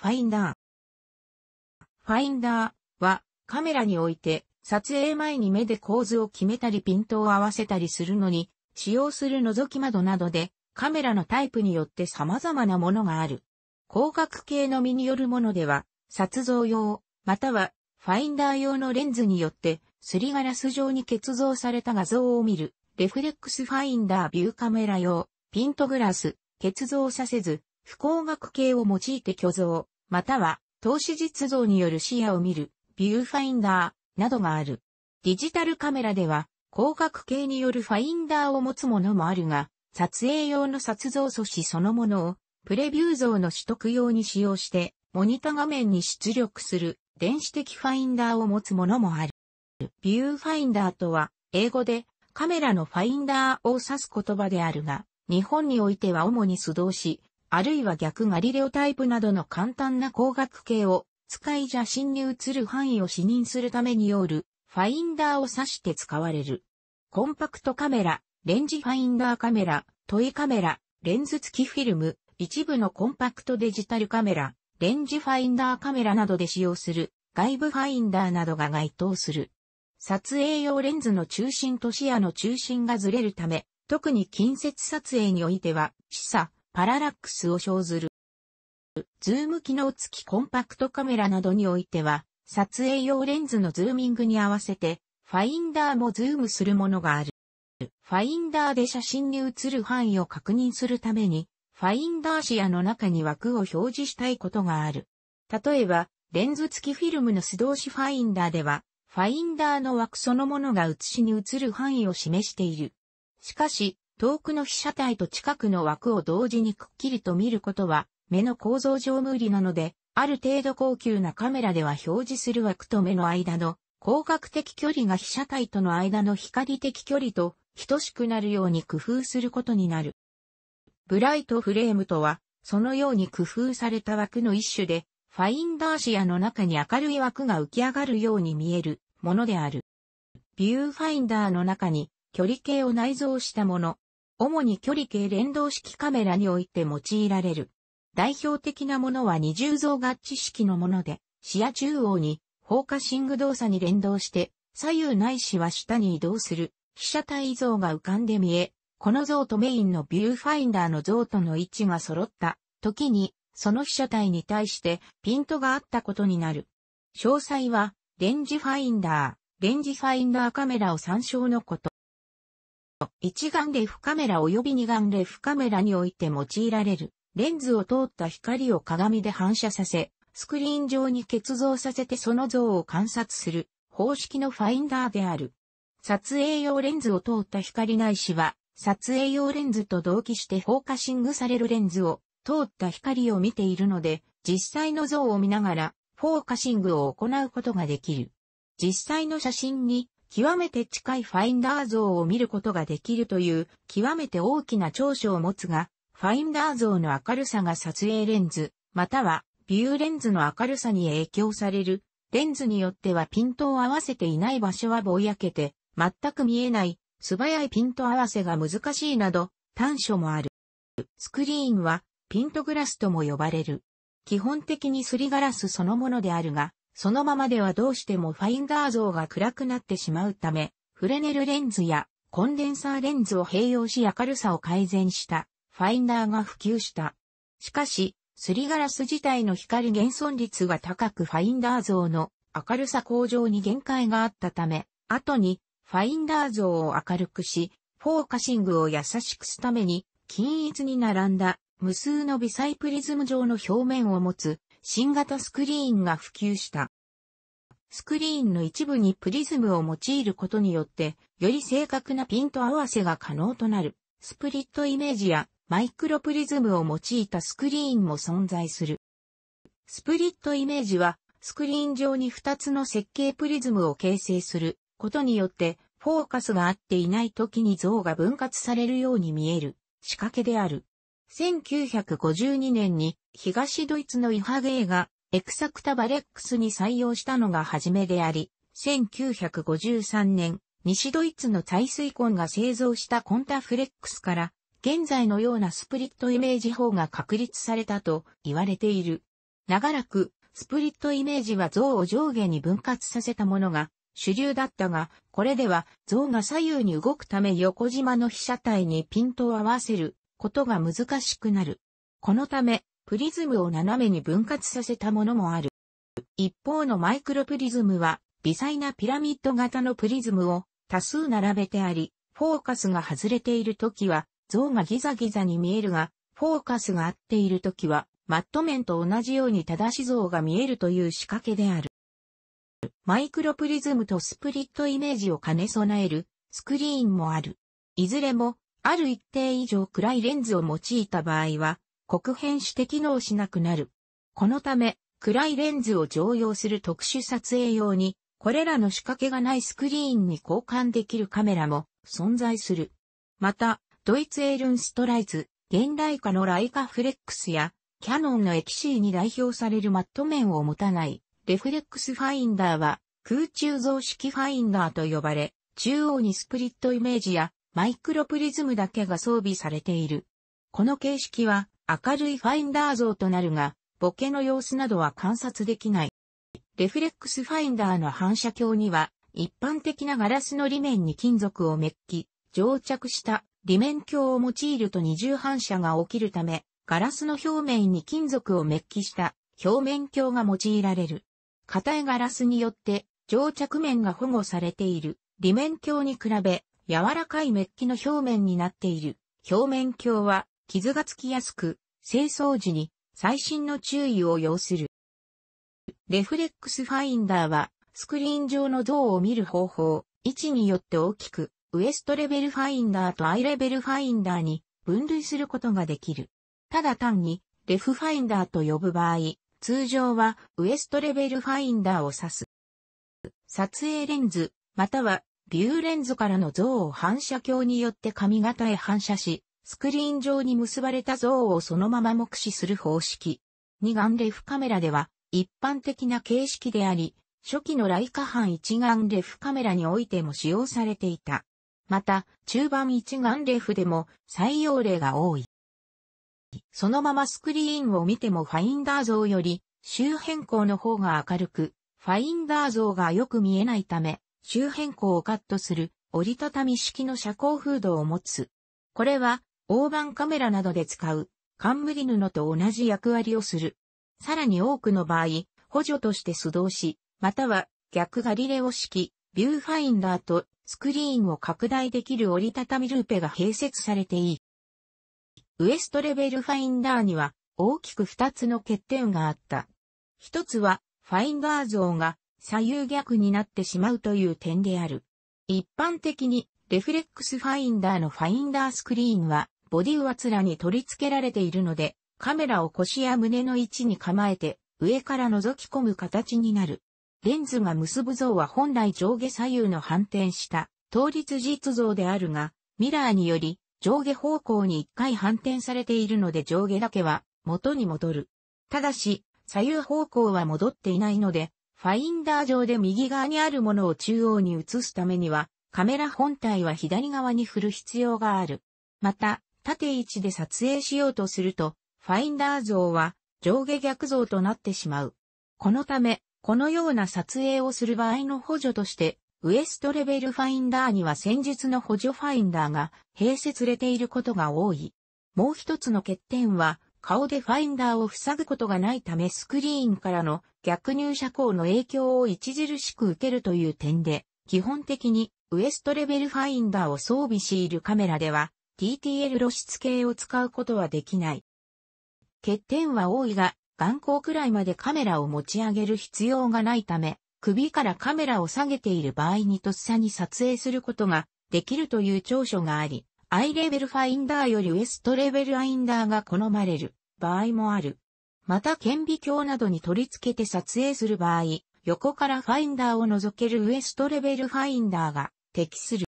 ファインダー。ファインダーはカメラにおいて撮影前に目で構図を決めたりピントを合わせたりするのに使用する覗き窓などでカメラのタイプによって様々なものがある。光学系の身によるものでは、撮像用、またはファインダー用のレンズによって、すりガラス状に結像された画像を見る、レフレックスファインダービューカメラ用、ピントグラス、結像させず、不光学系を用いて虚像、または投資実像による視野を見る、ビューファインダーなどがある。ディジタルカメラでは、光学系によるファインダーを持つものもあるが、撮影用の撮像素子そのものを、プレビュー像の取得用に使用して、モニタ画面に出力する電子的ファインダーを持つものもある。ビューファインダーとは、英語でカメラのファインダーを指す言葉であるが、日本においては主に素動し、あるいは逆ガリレオタイプなどの簡単な光学系を使い邪神に映る範囲を視認するためによるファインダーを指して使われる。コンパクトカメラ、レンジファインダーカメラ、トイカメラ、レンズ付きフィルム、一部のコンパクトデジタルカメラ、レンジファインダーカメラなどで使用する外部ファインダーなどが該当する。撮影用レンズの中心と視野の中心がずれるため、特に近接撮影においては、視差、パララックスを生ずる。ズーム機能付きコンパクトカメラなどにおいては、撮影用レンズのズーミングに合わせて、ファインダーもズームするものがある。ファインダーで写真に映る範囲を確認するために、ファインダー視野の中に枠を表示したいことがある。例えば、レンズ付きフィルムの素通しファインダーでは、ファインダーの枠そのものが写しに映る範囲を示している。しかし、遠くの被写体と近くの枠を同時にくっきりと見ることは、目の構造上無理なので、ある程度高級なカメラでは表示する枠と目の間の光学的距離が被写体との間の光的距離と等しくなるように工夫することになる。ブライトフレームとは、そのように工夫された枠の一種で、ファインダー視野の中に明るい枠が浮き上がるように見えるものである。ビューファインダーの中に距離計を内蔵したもの、主に距離計連動式カメラにおいて用いられる。代表的なものは二重像合致式のもので、視野中央にフォーカシング動作に連動して、左右ないしは下に移動する被写体像が浮かんで見え、この像とメインのビューファインダーの像との位置が揃った時に、その被写体に対してピントがあったことになる。詳細は、レンジファインダー、レンジファインダーカメラを参照のこと。一眼レフカメラ及び2眼レフカメラにおいて用いられる、レンズを通った光を鏡で反射させ、スクリーン上に結像させてその像を観察する方式のファインダーである。撮影用レンズを通った光ないしは、撮影用レンズと同期してフォーカシングされるレンズを通った光を見ているので、実際の像を見ながらフォーカシングを行うことができる。実際の写真に極めて近いファインダー像を見ることができるという極めて大きな長所を持つが、ファインダー像の明るさが撮影レンズ、またはビューレンズの明るさに影響される。レンズによってはピントを合わせていない場所はぼやけて、全く見えない、素早いピント合わせが難しいなど、短所もある。スクリーンは、ピントグラスとも呼ばれる。基本的にすりガラスそのものであるが、そのままではどうしてもファインダー像が暗くなってしまうため、フレネルレンズやコンデンサーレンズを併用し明るさを改善したファインダーが普及した。しかし、すりガラス自体の光減損率が高くファインダー像の明るさ向上に限界があったため、後にファインダー像を明るくし、フォーカシングを優しくすために均一に並んだ無数の微細プリズム状の表面を持つ新型スクリーンが普及した。スクリーンの一部にプリズムを用いることによって、より正確なピント合わせが可能となる、スプリットイメージやマイクロプリズムを用いたスクリーンも存在する。スプリットイメージは、スクリーン上に2つの設計プリズムを形成することによって、フォーカスが合っていない時に像が分割されるように見える仕掛けである。1952年に東ドイツのイハゲーがエクサクタバレックスに採用したのが初めであり、1953年、西ドイツの採水根が製造したコンタフレックスから、現在のようなスプリットイメージ法が確立されたと言われている。長らく、スプリットイメージは像を上下に分割させたものが主流だったが、これでは像が左右に動くため横縞の被写体にピントを合わせることが難しくなる。このため、プリズムを斜めに分割させたものもある。一方のマイクロプリズムは、微細なピラミッド型のプリズムを多数並べてあり、フォーカスが外れているときは、像がギザギザに見えるが、フォーカスが合っているときは、マット面と同じように正し像が見えるという仕掛けである。マイクロプリズムとスプリットイメージを兼ね備えるスクリーンもある。いずれもある一定以上暗いレンズを用いた場合は、黒変視的機能しなくなる。このため、暗いレンズを常用する特殊撮影用に、これらの仕掛けがないスクリーンに交換できるカメラも存在する。また、ドイツエールンストライズ、現代化のライカフレックスや、キャノンのエキシーに代表されるマット面を持たない、レフレックスファインダーは、空中増式ファインダーと呼ばれ、中央にスプリットイメージやマイクロプリズムだけが装備されている。この形式は明るいファインダー像となるが、ボケの様子などは観察できない。レフレックスファインダーの反射鏡には、一般的なガラスの裏面に金属をメッキ、蒸着した裏面鏡を用いると二重反射が起きるため、ガラスの表面に金属をメッキした表面鏡が用いられる。硬いガラスによって、蒸着面が保護されている裏面鏡に比べ、柔らかいメッキの表面になっている。表面鏡は傷がつきやすく、清掃時に最新の注意を要する。レフレックスファインダーはスクリーン上の像を見る方法、位置によって大きく、ウエストレベルファインダーとアイレベルファインダーに分類することができる。ただ単に、レフファインダーと呼ぶ場合、通常はウエストレベルファインダーを指す。撮影レンズ、またはビューレンズからの像を反射鏡によって髪型へ反射し、スクリーン上に結ばれた像をそのまま目視する方式。二眼レフカメラでは一般的な形式であり、初期のライカ版一眼レフカメラにおいても使用されていた。また、中盤一眼レフでも採用例が多い。そのままスクリーンを見てもファインダー像より周辺光の方が明るく、ファインダー像がよく見えないため、周辺光をカットする折りたたみ式の遮光フードを持つ。これは、大判カメラなどで使う、冠布と同じ役割をする。さらに多くの場合、補助として素通し、または逆ガリレオ式、ビューファインダーとスクリーンを拡大できる折りたたみルーペが併設されていい。ウエストレベルファインダーには大きく2つの欠点があった。一つは、ファインダー像が左右逆になってしまうという点である。一般的にレフレックスファインダーのファインダースクリーンはボディ上面に取り付けられているのでカメラを腰や胸の位置に構えて上から覗き込む形になる。レンズが結ぶ像は本来上下左右の反転した倒立実像であるがミラーにより上下方向に一回反転されているので上下だけは元に戻る。ただし左右方向は戻っていないのでファインダー上で右側にあるものを中央に移すためには、カメラ本体は左側に振る必要がある。また、縦位置で撮影しようとすると、ファインダー像は上下逆像となってしまう。このため、このような撮影をする場合の補助として、ウエストレベルファインダーには先日の補助ファインダーが併設されていることが多い。もう一つの欠点は、顔でファインダーを塞ぐことがないためスクリーンからの逆入射光の影響を著しく受けるという点で、基本的にウエストレベルファインダーを装備しているカメラでは TTL 露出系を使うことはできない。欠点は多いが、眼光くらいまでカメラを持ち上げる必要がないため、首からカメラを下げている場合にとっさに撮影することができるという長所があり、アイレベルファインダーよりウエストレベルファインダーが好まれる。場合もある。また顕微鏡などに取り付けて撮影する場合、横からファインダーを除けるウエストレベルファインダーが適する。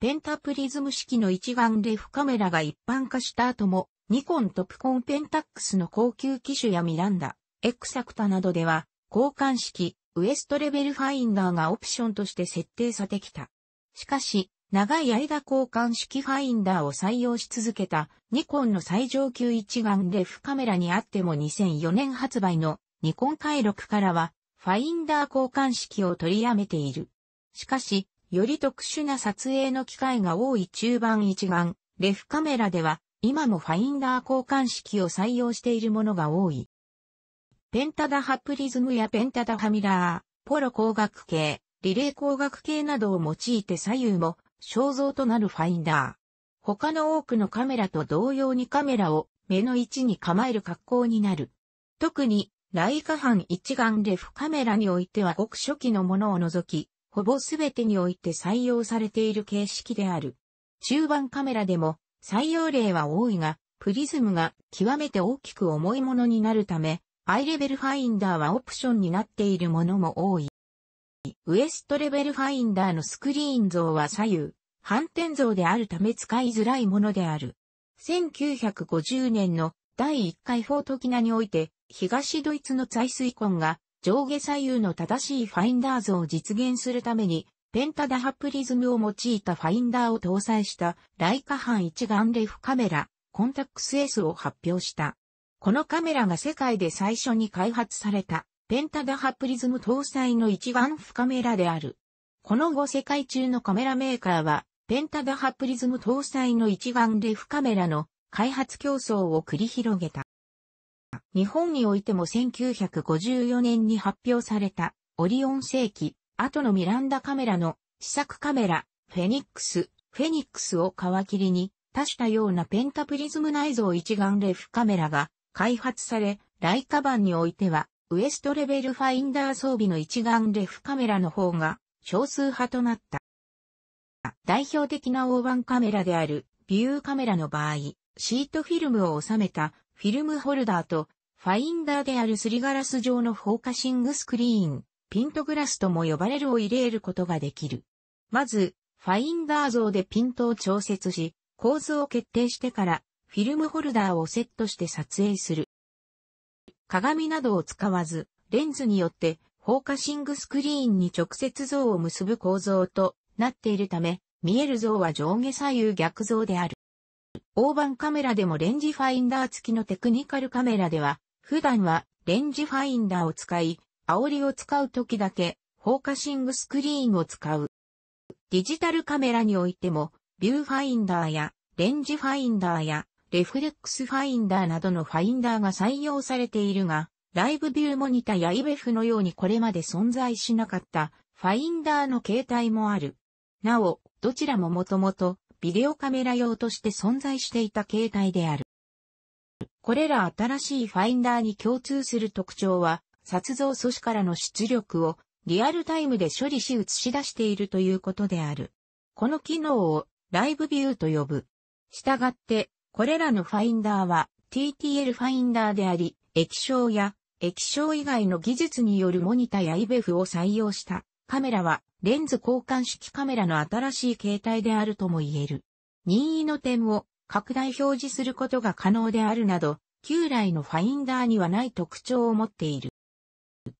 ペンタプリズム式の一眼レフカメラが一般化した後も、ニコントプコンペンタックスの高級機種やミランダ、エクサクタなどでは、交換式、ウエストレベルファインダーがオプションとして設定されてきた。しかし、長い間交換式ファインダーを採用し続けたニコンの最上級一眼レフカメラにあっても2004年発売のニコン回録からはファインダー交換式を取りやめている。しかし、より特殊な撮影の機会が多い中盤一眼レフカメラでは今もファインダー交換式を採用しているものが多い。ペンタダハプリズムやペンタダハミラー、ポロ光学系、リレー光学系などを用いて左右も肖像となるファインダー。他の多くのカメラと同様にカメラを目の位置に構える格好になる。特に、ライカ班一眼レフカメラにおいては極初期のものを除き、ほぼすべてにおいて採用されている形式である。中盤カメラでも採用例は多いが、プリズムが極めて大きく重いものになるため、アイレベルファインダーはオプションになっているものも多い。ウエストレベルファインダーのスクリーン像は左右、反転像であるため使いづらいものである。1950年の第1回フォートキナにおいて、東ドイツの採水根が上下左右の正しいファインダー像を実現するために、ペンタダハプリズムを用いたファインダーを搭載したライカ班一眼レフカメラ、コンタックス S を発表した。このカメラが世界で最初に開発された。ペンタダハプリズム搭載の一眼フカメラである。この後世界中のカメラメーカーは、ペンタダハプリズム搭載の一眼レフカメラの開発競争を繰り広げた。日本においても1954年に発表されたオリオン世紀、後のミランダカメラの試作カメラ、フェニックス、フェニックスを皮切りに、多種多様なペンタプリズム内蔵一眼レフカメラが開発され、ライカ版においてはウエストレベルファインダー装備の一眼レフカメラの方が少数派となった。代表的な大判カメラであるビューカメラの場合、シートフィルムを収めたフィルムホルダーとファインダーであるすりガラス状のフォーカシングスクリーン、ピントグラスとも呼ばれるを入れることができる。まず、ファインダー像でピントを調節し、構図を決定してからフィルムホルダーをセットして撮影する。鏡などを使わず、レンズによってフォーカシングスクリーンに直接像を結ぶ構造となっているため、見える像は上下左右逆像である。大判カメラでもレンジファインダー付きのテクニカルカメラでは、普段はレンジファインダーを使い、煽りを使う時だけフォーカシングスクリーンを使う。ディジタルカメラにおいても、ビューファインダーやレンジファインダーやレフレックスファインダーなどのファインダーが採用されているが、ライブビューモニタや IBEF のようにこれまで存在しなかったファインダーの形態もある。なお、どちらももともとビデオカメラ用として存在していた形態である。これら新しいファインダーに共通する特徴は、撮像素子からの出力をリアルタイムで処理し映し出しているということである。この機能をライブビューと呼ぶ。したがって、これらのファインダーは TTL ファインダーであり、液晶や液晶以外の技術によるモニタや IBF を採用したカメラはレンズ交換式カメラの新しい形態であるとも言える。任意の点を拡大表示することが可能であるなど、旧来のファインダーにはない特徴を持っている。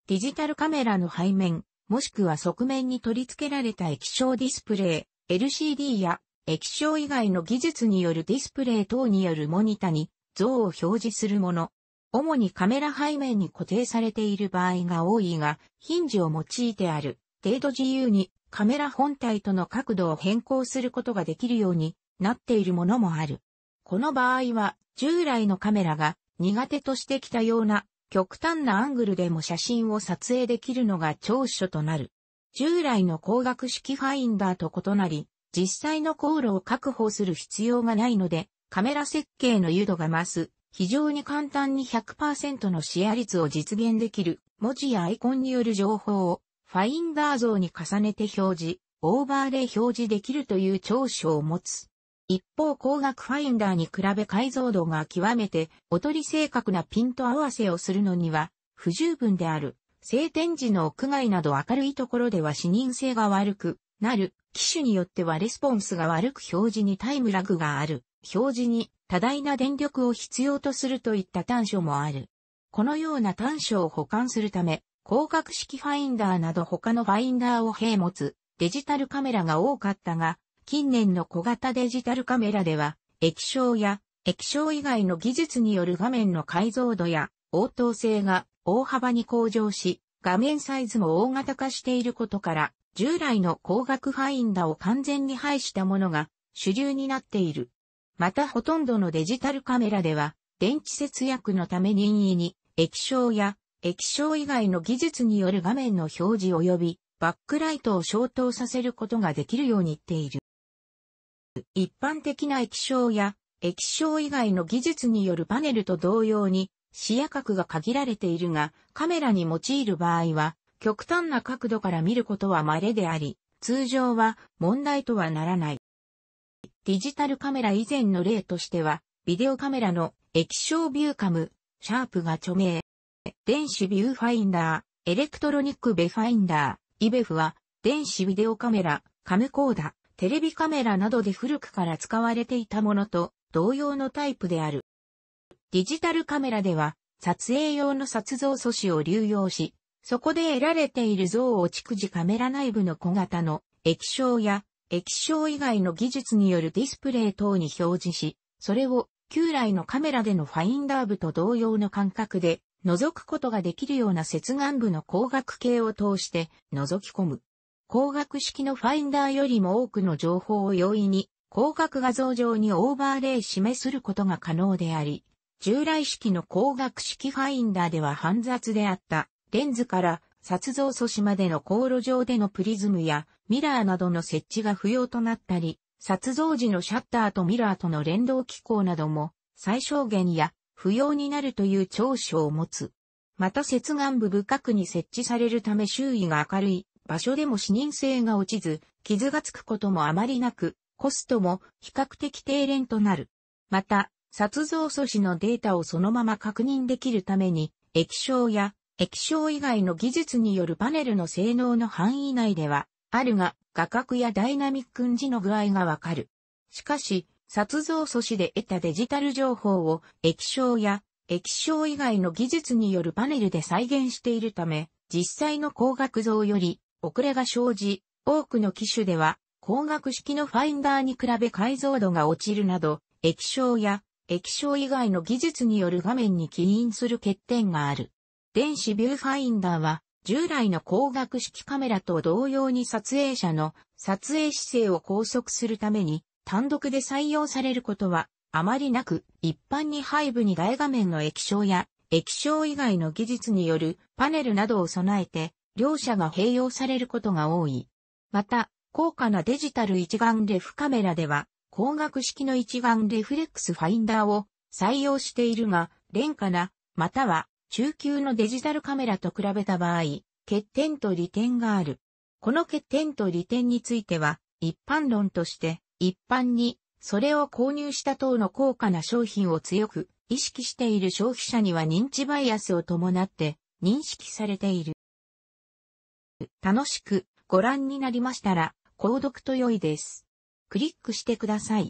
デジタルカメラの背面、もしくは側面に取り付けられた液晶ディスプレイ、LCD や液晶以外の技術によるディスプレイ等によるモニタに像を表示するもの。主にカメラ背面に固定されている場合が多いが、ヒンジを用いてある程度自由にカメラ本体との角度を変更することができるようになっているものもある。この場合は従来のカメラが苦手としてきたような極端なアングルでも写真を撮影できるのが長所となる。従来の光学式ファインダーと異なり、実際の航路を確保する必要がないので、カメラ設計の誘導が増す、非常に簡単に100%のシェア率を実現できる、文字やアイコンによる情報を、ファインダー像に重ねて表示、オーバーレイ表示できるという長所を持つ。一方光学ファインダーに比べ解像度が極めて、おとり正確なピント合わせをするのには、不十分である。晴天時の屋外など明るいところでは視認性が悪くなる。機種によってはレスポンスが悪く表示にタイムラグがある、表示に多大な電力を必要とするといった短所もある。このような短所を保管するため、広角式ファインダーなど他のファインダーを併持つデジタルカメラが多かったが、近年の小型デジタルカメラでは、液晶や液晶以外の技術による画面の解像度や応答性が大幅に向上し、画面サイズも大型化していることから、従来の光学ファインダを完全に排したものが主流になっている。またほとんどのデジタルカメラでは、電池節約のため任意に液晶や液晶以外の技術による画面の表示及びバックライトを消灯させることができるようにっている。一般的な液晶や液晶以外の技術によるパネルと同様に視野角が限られているがカメラに用いる場合は極端な角度から見ることは稀であり、通常は問題とはならない。デジタルカメラ以前の例としては、ビデオカメラの液晶ビューカム、シャープが著名。電子ビューファインダー、エレクトロニックベファインダー、イベフは、電子ビデオカメラ、カムコーダ、テレビカメラなどで古くから使われていたものと同様のタイプである。ディジタルカメラでは、撮影用の撮像素子を流用し、そこで得られている像を逐次カメラ内部の小型の液晶や液晶以外の技術によるディスプレイ等に表示し、それを旧来のカメラでのファインダー部と同様の感覚で覗くことができるような接眼部の光学系を通して覗き込む。光学式のファインダーよりも多くの情報を容易に光学画像上にオーバーレイ示することが可能であり、従来式の光学式ファインダーでは煩雑であったレンズから撮像素子までの航路上でのプリズムやミラーなどの設置が不要となったり、撮像時のシャッターとミラーとの連動機構なども最小限や不要になるという長所を持つ。また接岸部深くに設置されるため周囲が明るい場所でも視認性が落ちず、傷がつくこともあまりなく、コストも比較的低廉となる。また、撮像素子のデータをそのまま確認できるために、液晶や液晶以外の技術によるパネルの性能の範囲内では、あるが、画角やダイナミック時の具合がわかる。しかし、撮像素子で得たデジタル情報を液晶や液晶以外の技術によるパネルで再現しているため、実際の光学像より遅れが生じ、多くの機種では光学式のファインダーに比べ解像度が落ちるなど、液晶や液晶以外の技術による画面に起因する欠点がある。電子ビューファインダーは、従来の光学式カメラと同様に撮影者の撮影姿勢を拘束するために、単独で採用されることは、あまりなく、一般に背部に大画面の液晶や、液晶以外の技術によるパネルなどを備えて、両者が併用されることが多い。また、高価なデジタル一眼レフカメラでは、光学式の一眼レフレックスファインダーを採用しているが、廉価な、または中級のデジタルカメラと比べた場合、欠点と利点がある。この欠点と利点については、一般論として、一般に、それを購入した等の高価な商品を強く意識している消費者には認知バイアスを伴って認識されている。楽しくご覧になりましたら、購読と良いです。クリックしてください。